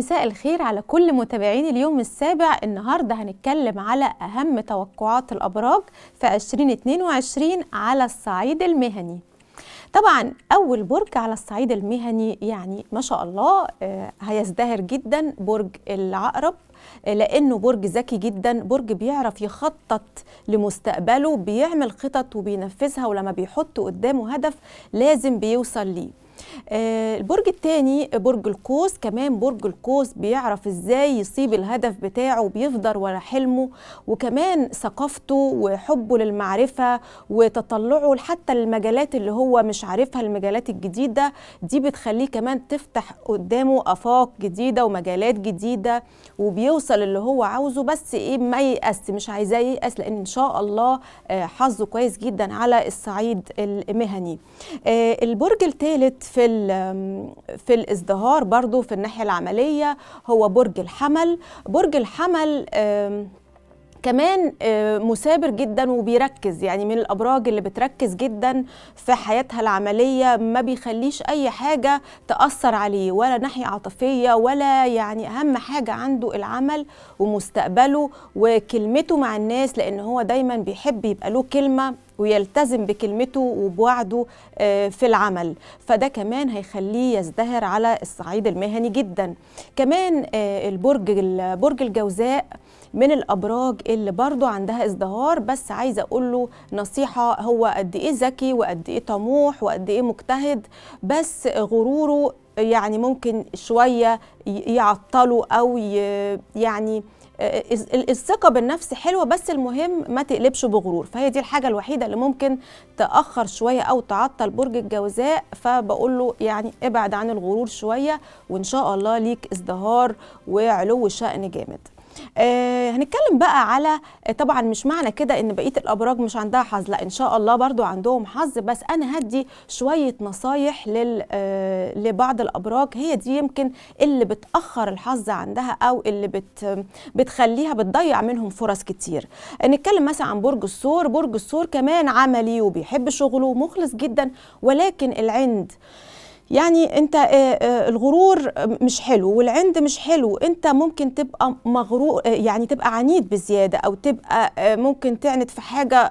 مساء الخير على كل متابعين اليوم السابع النهارده هنتكلم على اهم توقعات الابراج في 2022 على الصعيد المهني طبعا اول برج على الصعيد المهني يعني ما شاء الله آه، هيزدهر جدا برج العقرب آه، لانه برج ذكي جدا برج بيعرف يخطط لمستقبله بيعمل خطط وبينفذها ولما بيحط قدامه هدف لازم بيوصل ليه آه، البرج الثاني برج القوس كمان برج القوس بيعرف ازاي يصيب الهدف بتاعه وبيفضل ورا حلمه وكمان ثقافته وحبه للمعرفه وتطلعه حتى المجالات اللي هو مش عارفها المجالات الجديده دي بتخليه كمان تفتح قدامه افاق جديده ومجالات جديده وبيوصل اللي هو عاوزه بس ايه ما ييأس مش عايزاه ييأس لان ان شاء الله آه، حظه كويس جدا على الصعيد المهني آه، البرج الثالث في في الازدهار برضو في الناحيه العمليه هو برج الحمل برج الحمل كمان مثابر جدا وبيركز يعني من الابراج اللي بتركز جدا في حياتها العمليه ما بيخليش اي حاجه تاثر عليه ولا ناحيه عاطفيه ولا يعني اهم حاجه عنده العمل ومستقبله وكلمته مع الناس لان هو دايما بيحب يبقى له كلمه ويلتزم بكلمته وبوعده آه، في العمل فده كمان هيخليه يزدهر على الصعيد المهني جدا كمان آه، البرج برج الجوزاء من الابراج اللي برضو عندها ازدهار بس عايزه اقول له نصيحه هو قد ايه ذكي وقد ايه طموح وقد ايه مجتهد بس غروره يعني ممكن شويه يعطله او يعني آه، الثقه بالنفس حلوه بس المهم ما تقلبش بغرور فهي دي الحاجه الوحيده اللي ممكن تاخر شويه او تعطل برج الجوزاء فبقول له يعني ابعد عن الغرور شويه وان شاء الله ليك ازدهار وعلو شأن جامد آه هنتكلم بقى على آه، طبعا مش معنى كده ان بقيه الابراج مش عندها حظ لا ان شاء الله برضو عندهم حظ بس انا هدي شويه نصايح لل آه لبعض الابراج هي دي يمكن اللي بتاخر الحظ عندها او اللي بت بتخليها بتضيع منهم فرص كتير نتكلم مثلا عن برج الثور برج الثور كمان عملي وبيحب شغله ومخلص جدا ولكن العند يعني انت آه، آه، الغرور مش حلو والعند مش حلو انت ممكن تبقى مغرور آه، يعني تبقى عنيد بزياده او تبقى ممكن تعند في حاجه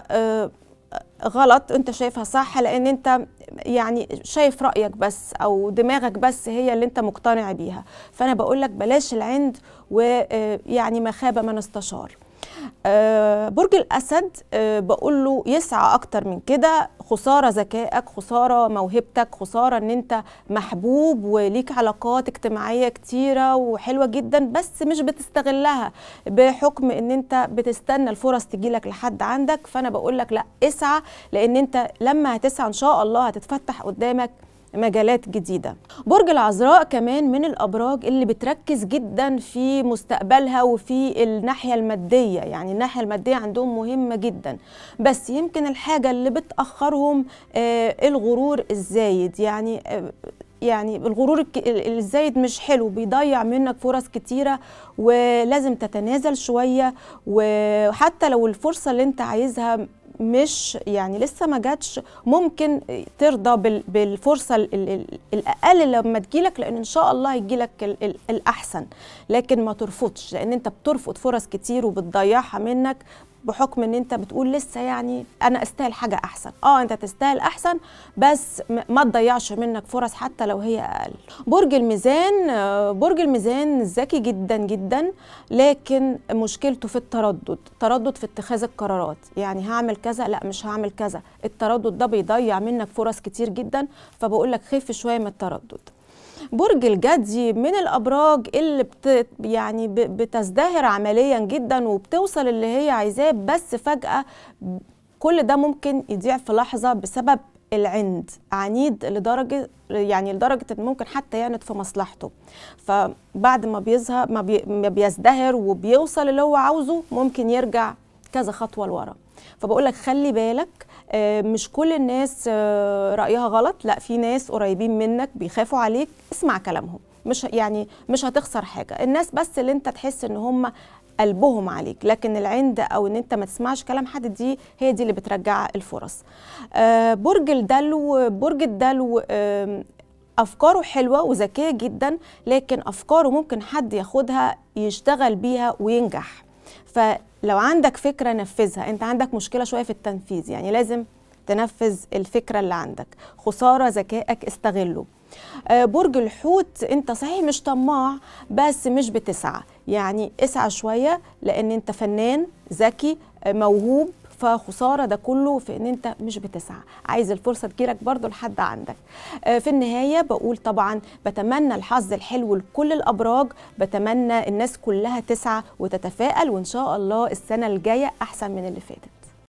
غلط انت شايفها صح لان انت يعني شايف رايك بس او دماغك بس هي اللي انت مقتنع بيها فانا بقول لك بلاش العند ويعني مخابه من استشار آه، برج الأسد آه، بقول له يسعى أكتر من كده خسارة ذكائك خسارة موهبتك خسارة أن أنت محبوب وليك علاقات اجتماعية كتيرة وحلوة جدا بس مش بتستغلها بحكم أن أنت بتستنى الفرص تجيلك لحد عندك فأنا بقول لك لا اسعى لأن أنت لما هتسعى إن شاء الله هتتفتح قدامك مجالات جديدة برج العذراء كمان من الأبراج اللي بتركز جدا في مستقبلها وفي الناحية المادية يعني الناحية المادية عندهم مهمة جدا بس يمكن الحاجة اللي بتأخرهم آه الغرور الزايد يعني آه يعني الغرور الزايد مش حلو بيضيع منك فرص كتيرة ولازم تتنازل شوية وحتى لو الفرصة اللي انت عايزها مش يعني لسه ما جاتش ممكن ترضى بالفرصه الاقل لما تجيلك لان ان شاء الله هيجيلك الاحسن لكن ما ترفضش لان انت بترفض فرص كتير وبتضيعها منك بحكم ان انت بتقول لسه يعني انا استاهل حاجه احسن اه انت تستاهل احسن بس ما تضيعش منك فرص حتى لو هي اقل برج الميزان آه، برج الميزان ذكي جدا جدا لكن مشكلته في التردد تردد في اتخاذ القرارات يعني هعمل كذا لا مش هعمل كذا التردد ده بيضيع منك فرص كتير جدا فبقول لك خف شويه من التردد برج الجدي من الابراج اللي بت يعني بتزدهر عمليا جدا وبتوصل اللي هي عايزاه بس فجاه كل ده ممكن يضيع في لحظه بسبب العند عنيد لدرجه يعني لدرجه ان ممكن حتى يعند في مصلحته فبعد ما بيظهر ما, ما بيزدهر وبيوصل اللي هو عاوزه ممكن يرجع كذا خطوه لورا فبقول لك خلي بالك آه، مش كل الناس آه، رايها غلط لا في ناس قريبين منك بيخافوا عليك اسمع كلامهم مش يعني مش هتخسر حاجه الناس بس اللي انت تحس ان هم قلبهم عليك لكن العند او ان انت ما تسمعش كلام حد دي هي دي اللي بترجع الفرص آه، برج الدلو برج الدلو افكاره حلوه وذكيه جدا لكن افكاره ممكن حد ياخدها يشتغل بيها وينجح فلو عندك فكره نفذها انت عندك مشكله شويه في التنفيذ يعني لازم تنفذ الفكره اللي عندك خساره ذكائك استغله آه، برج الحوت انت صحيح مش طماع بس مش بتسعى يعني اسعى شويه لان انت فنان ذكي آه، موهوب فخساره ده كله في ان انت مش بتسعى عايز الفرصه تجيلك برضو لحد عندك آه، في النهايه بقول طبعا بتمنى الحظ الحلو لكل الابراج بتمنى الناس كلها تسعى وتتفائل وان شاء الله السنه الجايه احسن من اللي فاتت